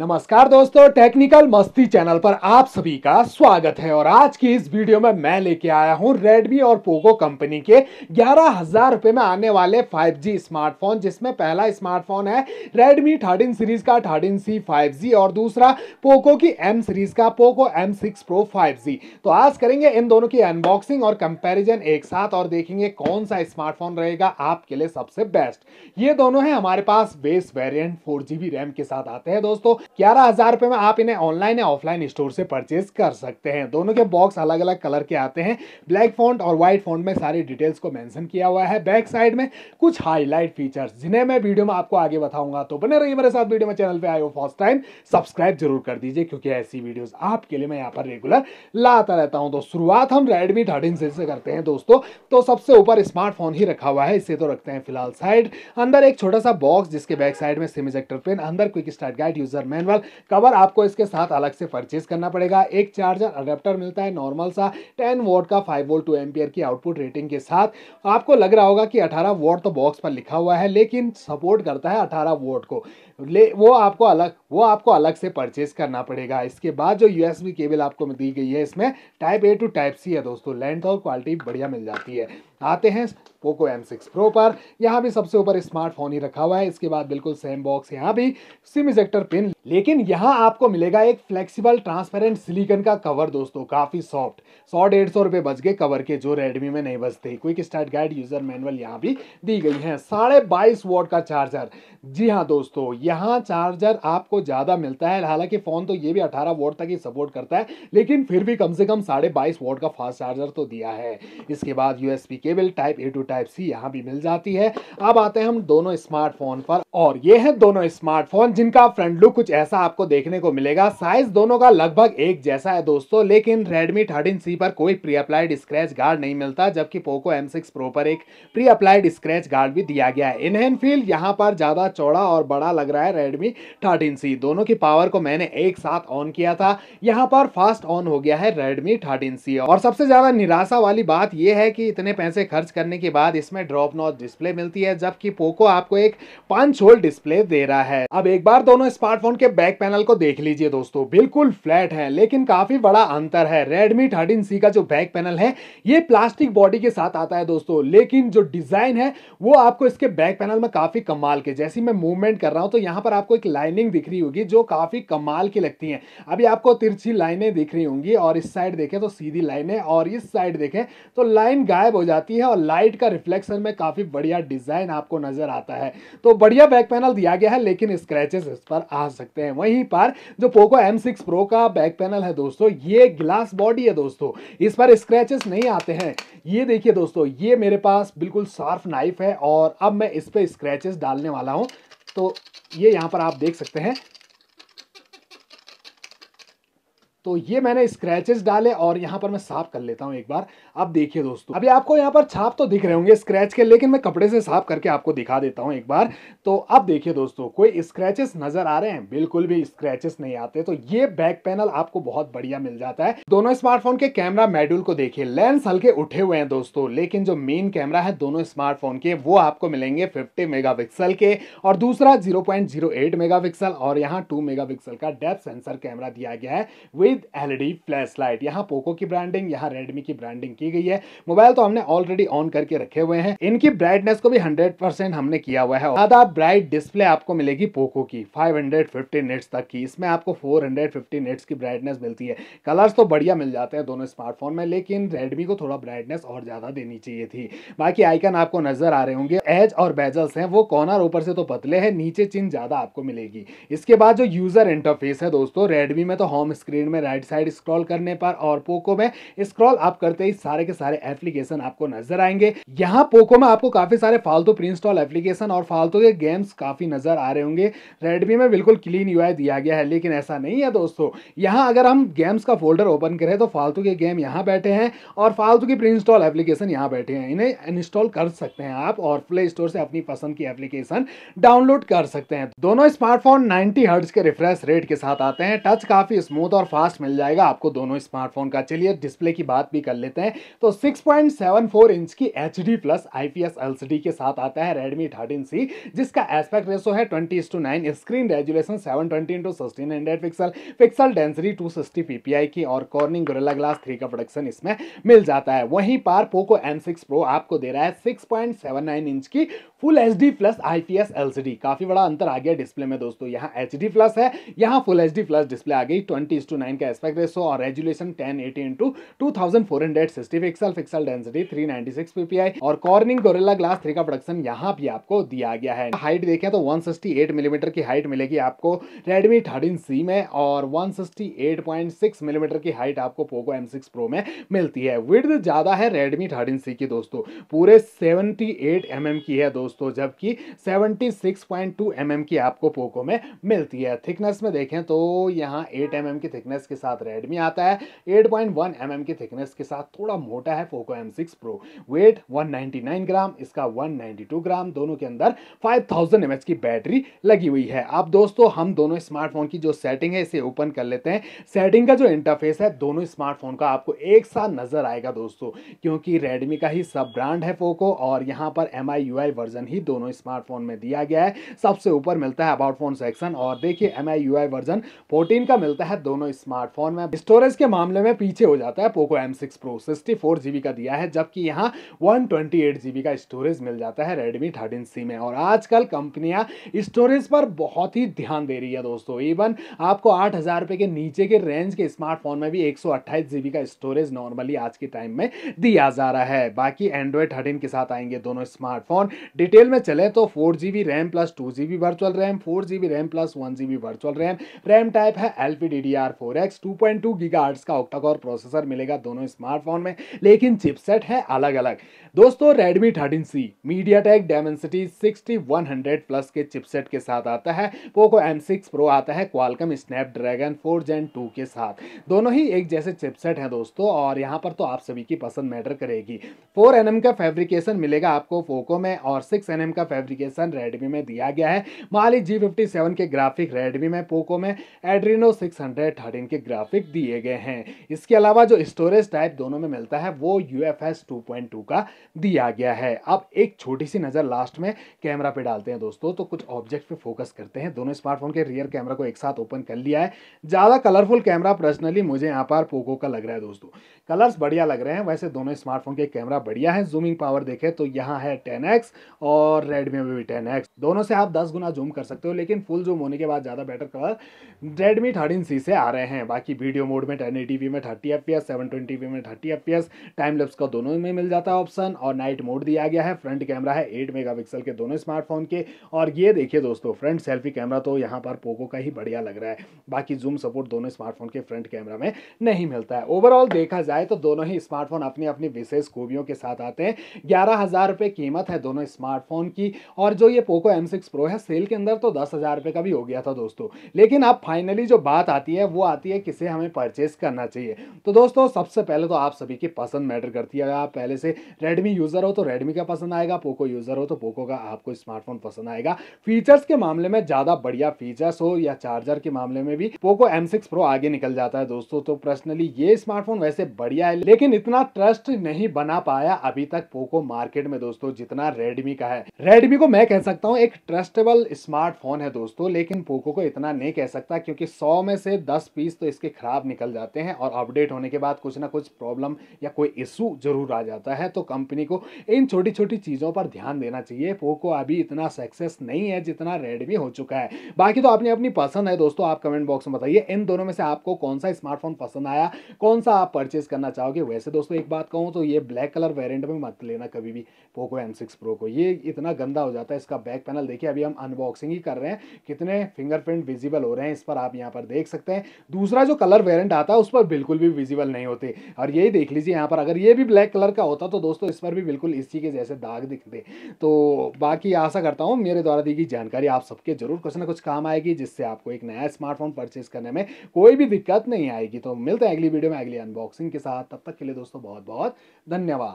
नमस्कार दोस्तों टेक्निकल मस्ती चैनल पर आप सभी का स्वागत है और आज की इस वीडियो में मैं लेके आया हूँ Redmi और Poco कंपनी के ग्यारह हजार रुपये में आने वाले 5G स्मार्टफोन जिसमें पहला स्मार्टफोन है Redmi 13 सीरीज का सी फाइव और दूसरा Poco की M सीरीज का Poco M6 Pro 5G तो आज करेंगे इन दोनों की अनबॉक्सिंग और कंपेरिजन एक साथ और देखेंगे कौन सा स्मार्टफोन रहेगा आपके लिए सबसे बेस्ट ये दोनों है हमारे पास बेस वेरियंट फोर रैम के साथ आते हैं दोस्तों ग्यारह हजार रुपए में आप इन्हें ऑनलाइन या ऑफलाइन स्टोर से परचेज कर सकते हैं दोनों के बॉक्स अलग अलग कलर के आते हैं ब्लैक फॉन्ट और व्हाइट फॉन्ट में सारी डिटेल्स को मैंशन किया हुआ है बैक साइड में कुछ हाईलाइट फीचर्स जिन्हें मैं वीडियो में आपको आगे बताऊंगा तो बने रहिए मेरे साथ वीडियो में चैनल पर आए हो फर्स्ट टाइम सब्सक्राइब जरूर कर दीजिए क्योंकि ऐसी वीडियो आपके लिए मैं यहाँ पर रेगुलर लाता रहता हूँ तो शुरुआत हम रेडमी थर्टीन से करते हैं दोस्तों तो सबसे ऊपर स्मार्टफोन ही रखा हुआ है इसे तो रखते हैं फिलहाल साइड अंदर एक छोटा सा बॉक्स जिसके बैक साइड में सिम इजेक्टर पेन अंदर quick start guide user manual cover आपको इसके साथ अलग से परचेज करना पड़ेगा एक चार्जर अडेप्टर मिलता है नॉर्मल सा टेन वोट का फाइव वोल्ट टू एम्पियर की आउटपुट रेटिंग के साथ आपको लग रहा होगा कि अठारह वोट तो बॉक्स पर लिखा हुआ है लेकिन सपोर्ट करता है अठारह वोट को ले वो आपको अलग वो आपको अलग से परचेज करना पड़ेगा इसके बाद जो यू केबल आपको दी गई है इसमें type A to type C है दोस्तों लेंथ और क्वालिटी बढ़िया मिल जाती है आते हैं पोको एम सिक्स प्रो पर यहाँ भी सबसे ऊपर स्मार्टफोन ही रखा हुआ है इसके बाद बिल्कुल सेम बॉक्स यहाँ भी सिम इजेक्टर पिन लेकिन यहाँ आपको मिलेगा एक फ्लेक्सिबल ट्रांसपेरेंट सिलिकन का कवर दोस्तों काफी सॉफ्ट सौ डेढ़ सौ रुपए बच गए कवर के जो रेडमी में नहीं बचते quick start guide user manual यहाँ भी दी गई है साढ़े बाईस का चार्जर जी हाँ दोस्तों यहाँ चार्जर आपको ज़्यादा मिलता है हालांकि फ़ोन तो ये भी अठारह वोट तक ही सपोर्ट करता है लेकिन फिर भी कम से कम साढ़े बाईस वोट का फास्ट चार्जर तो दिया है इसके बाद यूएसपी के cable type A to type C यहाँ भी मिल जाती है अब आते हैं हम दोनों स्मार्टफोन पर और ये है दोनों स्मार्टफोन जिनका फ्रंट लुक कुछ ऐसा आपको देखने को मिलेगा साइज दोनों का लगभग एक जैसा है दोस्तों लेकिन रेडमी थर्टीन सी पर कोई प्री अप्लाइड स्क्रैच गार्ड नहीं मिलता जबकि Poco M6 Pro पर एक प्री अप्लाइड स्क्रैच गार्ड भी दिया गया है इनहेन फील यहाँ पर ज़्यादा चौड़ा और बड़ा लग रहा है रेडमी थर्टीन सी दोनों की पावर को मैंने एक साथ ऑन किया था यहाँ पर फास्ट ऑन हो गया है रेडमी थर्टीन सी और सबसे ज़्यादा निराशा वाली बात यह है कि इतने पैसे पैसे खर्च करने के बाद इसमें ड्रॉप नॉट डिस्प्ले मिलती है जबकि पोको आपको एक पंच होल डिस्प्ले दे रहा है अब एक बार दोनों स्मार्टफोन के बैक पैनल को देख लीजिए दोस्तों बिल्कुल फ्लैट है लेकिन काफी बड़ा अंतर है रेडमी थर्टीन सी का जो बैक पैनल है ये प्लास्टिक बॉडी के साथ आता है दोस्तों लेकिन जो डिजाइन है वो आपको इसके बैक पैनल में काफी कमाल के जैसी मैं मूवमेंट कर रहा हूँ तो यहाँ पर आपको एक लाइनिंग दिख रही होगी जो काफी कमाल की लगती है अभी आपको तिरछी लाइनें दिख रही होंगी और इस साइड देखें तो सीधी लाइनें और इस साइड देखें तो लाइन गायब हो जाती आती है और लाइट का रिफ्लेक्शन में काफ़ी बढ़िया डिज़ाइन आपको नज़र आता है तो बढ़िया बैक पैनल दिया गया है लेकिन स्क्रैचेस इस पर आ सकते हैं वहीं पर जो पोको एम सिक्स प्रो का बैक पैनल है दोस्तों ये ग्लास बॉडी है दोस्तों इस पर स्क्रैचेस नहीं आते हैं ये देखिए दोस्तों ये मेरे पास बिल्कुल शार्प नाइफ है और अब मैं इस पर स्क्रैचेस डालने वाला हूँ तो ये यहाँ पर आप देख सकते हैं तो ये मैंने स्क्रैचेस डाले और यहाँ पर मैं साफ कर लेता हूँ एक बार अब देखिए दोस्तों अभी आपको यहाँ पर छाप तो दिख रहे होंगे स्क्रैच के लेकिन मैं कपड़े से साफ करके आपको दिखा देता हूँ एक बार तो अब देखिए दोस्तों कोई स्क्रैचेस नजर आ रहे हैं बिल्कुल भी स्क्रैचेस नहीं आते तो ये बैक पैनल आपको बहुत बढ़िया मिल जाता है दोनों स्मार्टफोन के कैमरा मेड्यूल को देखिए लेंस हल्के उठे हुए हैं दोस्तों लेकिन जो मेन कैमरा है दोनों स्मार्टफोन के वो आपको मिलेंगे फिफ्टी मेगा के और दूसरा zero point zero eight mega और यहाँ टू मेगा का डेप्थ सेंसर कैमरा दिया गया है वे विद एलईडी लाइट यहाँ पोको की ब्रांडिंग यहाँ रेडमी की ब्रांडिंग की गई है मोबाइल तो हमने ऑलरेडी ऑन करके रखे हुए हैं इनकी ब्राइटनेस को भी हंड्रेड हमने किया हुआ है ज्यादा ब्राइट डिस्प्ले आपको मिलेगी पोको की फाइव हंड्रेड तक की इसमें आपको फोर हंड्रेड की ब्राइटनेस मिलती है कलर्स तो बढ़िया मिल जाते हैं दोनों स्मार्टफोन में लेकिन रेडमी को थोड़ा ब्राइटनेस और ज्यादा देनी चाहिए थी बाकी आइकन आपको नजर आ रहे होंगे एज और बेजल्स हैं वो कॉर्नर ऊपर से तो पतले हैं नीचे चिन्ह ज्यादा आपको मिलेगी इसके बाद जो यूजर इंटरफेस है दोस्तों रेडमी में तो होम स्क्रीन में में राइट साइड स्क्रॉल करने पर और पोको में स्क्रॉल आप करते ही सारे के सारे एप्लीकेशन आपको नजर आएंगे यहाँ पोको में आपको काफी सारे फालतू प्री इंस्टॉल एप्लीकेशन और फालतू के गेम्स काफी नजर आ रहे होंगे रेडमी में बिल्कुल क्लीन यूआई दिया गया है लेकिन ऐसा नहीं है दोस्तों यहाँ अगर हम गेम्स का फोल्डर ओपन करें तो फालतू के गेम यहाँ बैठे हैं और फालतू की प्री इंस्टॉल एप्लीकेशन यहाँ बैठे हैं इन्हें इंस्टॉल कर सकते हैं आप और प्ले स्टोर से अपनी पसंद की एप्लीकेशन डाउनलोड कर सकते हैं दोनों स्मार्टफोन 90 हर्ट्ज के रिफ्रेश रेट के साथ आते हैं टच काफी स्मूथ और फास्ट कास्ट मिल जाएगा आपको दोनों स्मार्टफोन का चलिए डिस्प्ले की बात भी कर लेते हैं तो 6.74 इंच की H D plus IPS LCD के साथ आता है रेडमी थर्टीन सी जिसका एस्पेक्ट रेसो है twenty two nine screen resolution seven twenty into sixteen hundred pixel pixel density two sixty PPI की और कॉर्निंग गोरेला ग्लास थ्री का प्रोडक्शन इसमें मिल जाता है वहीं पार पोको एम सिक्स प्रो आपको दे रहा है six point seven nine inch की full H D plus I P S L C D काफी बड़ा अंतर आ गया डिस्प्ले में दोस्तों यहाँ एच डी प्लस है यहाँ full H D plus display आ गई ट्वेंटी टू नाइन का एस्पेक्ट रेसो और resolution ten eighty into two thousand four hundred sixty pixel pixel density three ninety six PPI और कॉर्निंग गोरेला ग्लास थ्री का production यहाँ भी आपको दिया गया है हाइट देखें तो वन सिक्सटी एट मिलीमीटर की हाइट मिलेगी आपको रेडमी थर्टीन सी में और one sixty eight point six millimetre की हाइट आपको पोको एम सिक्स प्रो में मिलती है विड्थ ज़्यादा है रेडमी थर्टीन सी की दोस्तों पूरे सेवेंटी एट एम एम की है दोस्तों जबकि seventy six point two M M की आपको पोको में मिलती है थिकनेस में देखें तो यहाँ एट एम एम की थिकनेस के साथ रेडमी आता है 8.1 पॉइंट mm की थिकनेस के साथ थोड़ा मोटा है पोको M6 प्रो वेट 199 ग्राम इसका 192 ग्राम दोनों के अंदर 5000 थाउजेंड की बैटरी लगी हुई है अब दोस्तों हम दोनों स्मार्टफोन की जो सेटिंग है इसे ओपन कर लेते हैं सेटिंग का जो इंटरफेस है दोनों स्मार्टफोन का आपको एक साथ नजर आएगा दोस्तों क्योंकि रेडमी का ही सब ब्रांड है पोको और यहाँ पर एम आई वर्जन ही दोनों स्मार्टफोन में दिया गया है सबसे ऊपर मिलता है अबाउट फोन सेक्शन और देखिए एम आई वर्जन 14 का मिलता है दोनों स्मार्ट स्मार्टफोन में स्टोरेज के मामले में पीछे हो जाता है Poco M six Pro sixty four GB का दिया है जबकि यहाँ वन ट्वेंटी एट जीबी का स्टोरेज मिल जाता है रेडमी थर्टीन सी में और आजकल कंपनियां स्टोरेज पर बहुत ही ध्यान दे रही है दोस्तों इवन आपको आठ हज़ार रुपए के नीचे के रेंज के स्मार्टफोन में भी एक सौ अट्ठाईस जीबी का स्टोरेज नॉर्मली आज के टाइम में दिया जा रहा है बाकी एंड्रॉयड थर्टीन के साथ आएंगे दोनों स्मार्टफोन डिटेल में चले तो four GB RAM plus two GB virtual RAM four GB RAM plus one GB virtual RAM RAM type है L P D D R four X two point two gigahertz का octa core processor मिलेगा दोनों smartphone में लेकिन chipset है अलग अलग दोस्तों Redmi thirteen C MediaTek Dimensity sixty one hundred plus के चिपसेट के साथ आता है पोको एम प्रो आता है Qualcomm Snapdragon four Gen two के साथ दोनों ही एक जैसे चिपसेट हैं दोस्तों और यहाँ पर तो आप सभी की पसंद मैटर करेगी फोर एन का फेब्रिकेशन मिलेगा आपको पोको में और सिक्स एन का फेब्रिकेशन रेडमी में दिया गया है माली जी के ग्राफिक रेडमी में पोको में एड्रीनो सिक्स हंड्रेड के ग्राफिक दिए गए हैं इसके अलावा जो स्टोरेज टाइप दोनों में मिलता है वो U F S two point two का दिया गया है अब एक छोटी सी नज़र लास्ट में कैमरा पे डालते हैं दोस्तों तो कुछ ऑब्जेक्ट पे फोकस करते हैं दोनों स्मार्टफोन के रियर कैमरा को एक साथ ओपन कर लिया है ज़्यादा कलरफुल कैमरा पर्सनली मुझे यहाँ पर पोको का लग रहा है दोस्तों कलर्स बढ़िया लग रहे हैं वैसे दोनों स्मार्टफोन के कैमरा बढ़िया है जूमिंग पावर देखें तो यहाँ है टेन और रेडमी में भी टेन दोनों से आप दस गुना जूम कर सकते हो लेकिन फुल जूम होने के बाद ज़्यादा better colour Redmi thirteen C से आ रहे हैं हैं बाकी वीडियो मोड में टेन में थर्टी एफ पी एस में थर्टी एफ टाइम लेप्स का दोनों में मिल जाता है ऑप्शन और नाइट मोड दिया गया है फ्रंट कैमरा है एट मेगा के दोनों स्मार्टफोन के और ये देखिए दोस्तों फ्रंट सेल्फी कैमरा तो यहाँ पर पोको का ही बढ़िया लग रहा है बाकी जूम सपोर्ट दोनों स्मार्टफोन के फ्रंट कैमरा में नहीं मिलता है ओवरऑल देखा जाए तो दोनों ही स्मार्टफोन अपनी अपनी विशेष खूबियों के साथ आते हैं ग्यारह हज़ार रुपये कीमत है दोनों स्मार्टफोन की और जो ये पोको एम सिक्स प्रो है सेल के अंदर तो दस हज़ार रुपये का भी हो गया था दोस्तों लेकिन अब फाइनली जो बात आती है वो आती है होती है किसे हमें परचेज करना चाहिए तो दोस्तों सबसे पहले तो आप सभी की पसंद मैटर करती है अगर आप पहले से रेडमी यूज़र हो तो रेडमी का पसंद आएगा पोको यूज़र हो तो पोको का आपको स्मार्टफोन पसंद आएगा फीचर्स के मामले में ज़्यादा बढ़िया फीचर्स हो या चार्जर के मामले में भी पोको एम सिक्स आगे निकल जाता है दोस्तों तो पर्सनली ये स्मार्टफोन वैसे बढ़िया है लेकिन इतना ट्रस्ट नहीं बना पाया अभी तक पोको मार्केट में दोस्तों जितना रेडमी का है रेडमी को मैं कह सकता हूँ एक ट्रस्टेबल स्मार्टफोन है दोस्तों लेकिन पोको को इतना नहीं कह सकता क्योंकि सौ में से दस पीस तो इसके ख़राब निकल जाते हैं और अपडेट होने के बाद कुछ ना कुछ प्रॉब्लम या कोई इशू ज़रूर आ जाता है तो कंपनी को इन छोटी छोटी चीज़ों पर ध्यान देना चाहिए पोको अभी इतना सक्सेस नहीं है जितना रेडमी हो चुका है बाकी तो आपने अपनी पसंद है दोस्तों आप कमेंट बॉक्स में बताइए इन दोनों में से आपको कौन सा स्मार्टफोन पसंद आया कौन सा आप परचेज करना चाहोगे वैसे दोस्तों एक बात कहूँ तो ये ब्लैक कलर वेरियंट में मत लेना कभी भी पोको एम सिक्स प्रो को ये इतना गंदा हो जाता है इसका बैक पैनल देखिए अभी हम अनबॉक्सिंग ही कर रहे हैं कितने फिंगरप्रिंट विजिबल हो रहे हैं इस पर आप यहाँ पर देख सकते हैं दूसरे दूसरा जो कलर वेरियंट आता है उस पर बिल्कुल भी विजिबल नहीं होते और यही देख लीजिए यहाँ पर अगर ये भी ब्लैक कलर का होता तो दोस्तों इस पर भी बिल्कुल इसी के जैसे दाग दिखते तो बाकी आशा करता हूँ मेरे द्वारा दी गई जानकारी आप सबके जरूर कुछ ना कुछ काम आएगी जिससे आपको एक नया स्मार्टफोन परचेज करने में कोई भी दिक्कत नहीं आएगी तो मिलते हैं अगली वीडियो में अगली अनबॉक्सिंग के साथ तब तक के लिए दोस्तों बहुत बहुत धन्यवाद